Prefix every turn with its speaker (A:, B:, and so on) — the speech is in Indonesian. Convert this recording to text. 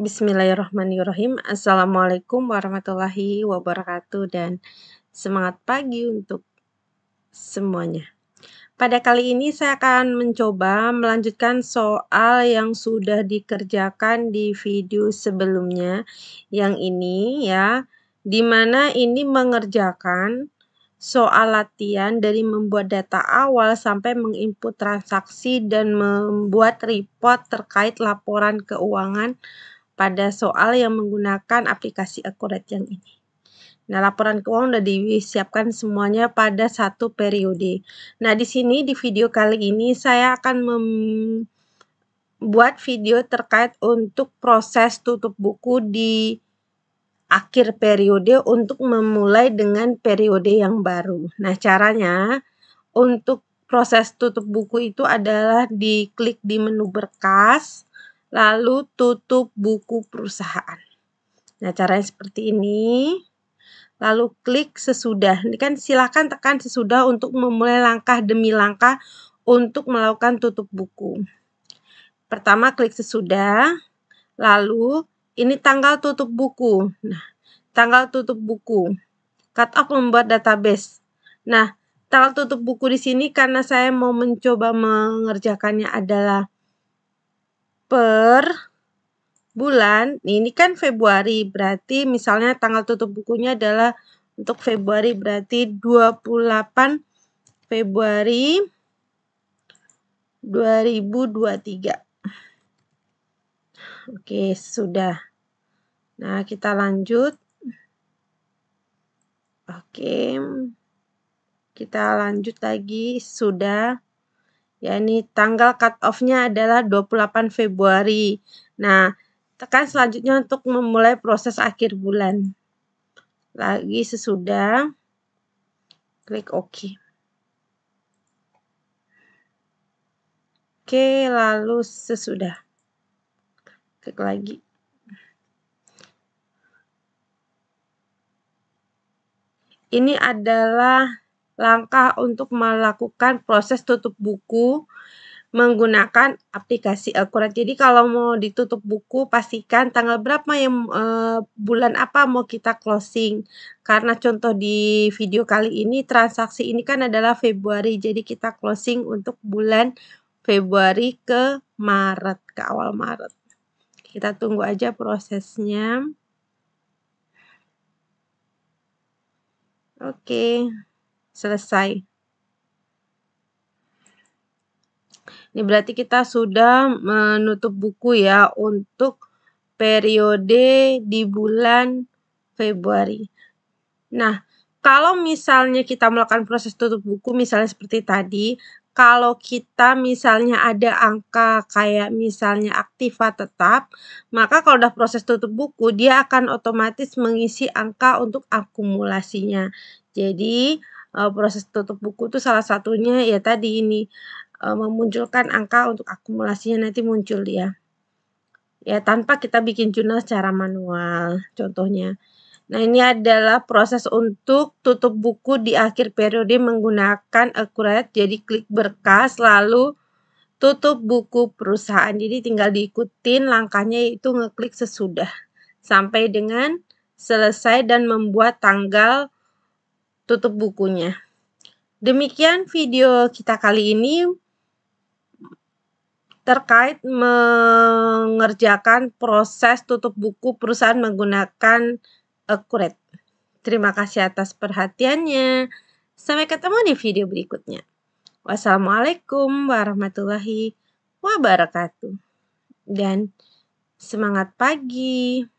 A: Bismillahirrahmanirrahim. Assalamualaikum warahmatullahi wabarakatuh dan semangat pagi untuk semuanya. Pada kali ini saya akan mencoba melanjutkan soal yang sudah dikerjakan di video sebelumnya yang ini ya, di mana ini mengerjakan soal latihan dari membuat data awal sampai menginput transaksi dan membuat report terkait laporan keuangan pada soal yang menggunakan aplikasi akurat yang ini. Nah, laporan keuangan sudah disiapkan semuanya pada satu periode. Nah, di sini di video kali ini saya akan membuat video terkait untuk proses tutup buku di akhir periode untuk memulai dengan periode yang baru. Nah, caranya untuk proses tutup buku itu adalah diklik di menu berkas, lalu tutup buku perusahaan. Nah, caranya seperti ini. Lalu klik sesudah. Ini kan silakan tekan sesudah untuk memulai langkah demi langkah untuk melakukan tutup buku. Pertama klik sesudah, lalu ini tanggal tutup buku. Nah, tanggal tutup buku. Cut off membuat database. Nah, tanggal tutup buku di sini karena saya mau mencoba mengerjakannya adalah per bulan. ini kan Februari, berarti misalnya tanggal tutup bukunya adalah untuk Februari berarti 28 Februari 2023. Oke, sudah. Nah, kita lanjut. Oke. Kita lanjut lagi, sudah yakni tanggal cut off-nya adalah 28 Februari. Nah, tekan selanjutnya untuk memulai proses akhir bulan. Lagi sesudah klik OK. Oke, lalu sesudah. Klik lagi. Ini adalah langkah untuk melakukan proses tutup buku menggunakan aplikasi al Jadi kalau mau ditutup buku pastikan tanggal berapa yang e, bulan apa mau kita closing. Karena contoh di video kali ini transaksi ini kan adalah Februari. Jadi kita closing untuk bulan Februari ke Maret, ke awal Maret. Kita tunggu aja prosesnya. Oke. Okay selesai. Ini berarti kita sudah menutup buku ya untuk periode di bulan Februari. Nah, kalau misalnya kita melakukan proses tutup buku misalnya seperti tadi, kalau kita misalnya ada angka kayak misalnya aktiva tetap, maka kalau udah proses tutup buku dia akan otomatis mengisi angka untuk akumulasinya. Jadi uh, proses tutup buku itu salah satunya ya tadi ini uh, memunculkan angka untuk akumulasinya nanti muncul ya. Ya tanpa kita bikin jurnal secara manual contohnya. Nah, ini adalah proses untuk tutup buku di akhir periode menggunakan accurate. Jadi klik berkas lalu tutup buku perusahaan. Jadi tinggal diikutin langkahnya itu ngeklik sesudah sampai dengan selesai dan membuat tanggal tutup bukunya. Demikian video kita kali ini terkait mengerjakan proses tutup buku perusahaan menggunakan accurate. Terima kasih atas perhatiannya. Sampai ketemu di video berikutnya. Wassalamualaikum warahmatullahi wabarakatuh. Dan semangat pagi.